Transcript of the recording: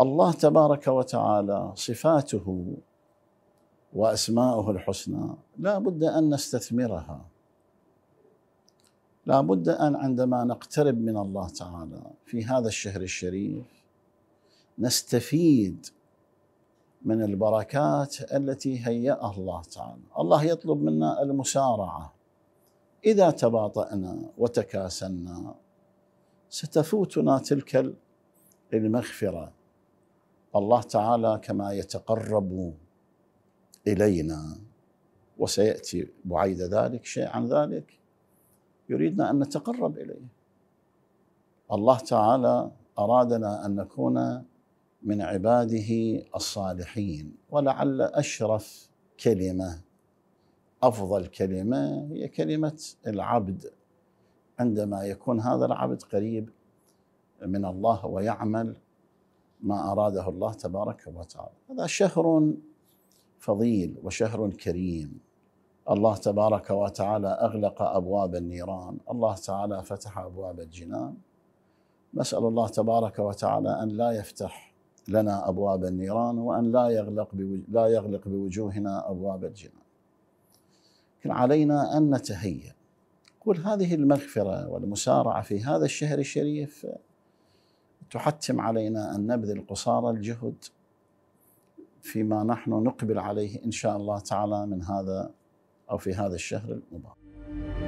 الله تبارك وتعالى صفاته واسماؤه الحسنى لا بد ان نستثمرها لا بد ان عندما نقترب من الله تعالى في هذا الشهر الشريف نستفيد من البركات التي هيأها الله تعالى الله يطلب منا المسارعة إذا تباطأنا وتكاسلنا ستفوتنا تلك المغفرة الله تعالى كما يتقرب الينا وسياتي بعيد ذلك شيء عن ذلك يريدنا ان نتقرب اليه الله تعالى ارادنا ان نكون من عباده الصالحين ولعل اشرف كلمه افضل كلمه هي كلمه العبد عندما يكون هذا العبد قريب من الله ويعمل ما أراده الله تبارك وتعالى هذا شهر فضيل وشهر كريم الله تبارك وتعالى أغلق أبواب النيران الله تعالى فتح أبواب الجنان نسأل الله تبارك وتعالى أن لا يفتح لنا أبواب النيران وأن لا يغلق لا يغلق بوجوهنا أبواب الجنان لكن علينا أن نتهيأ قل هذه المغفرة والمسارعة في هذا الشهر الشريف تحتم علينا ان نبذل قصارى الجهد فيما نحن نقبل عليه ان شاء الله تعالى من هذا او في هذا الشهر المبارك.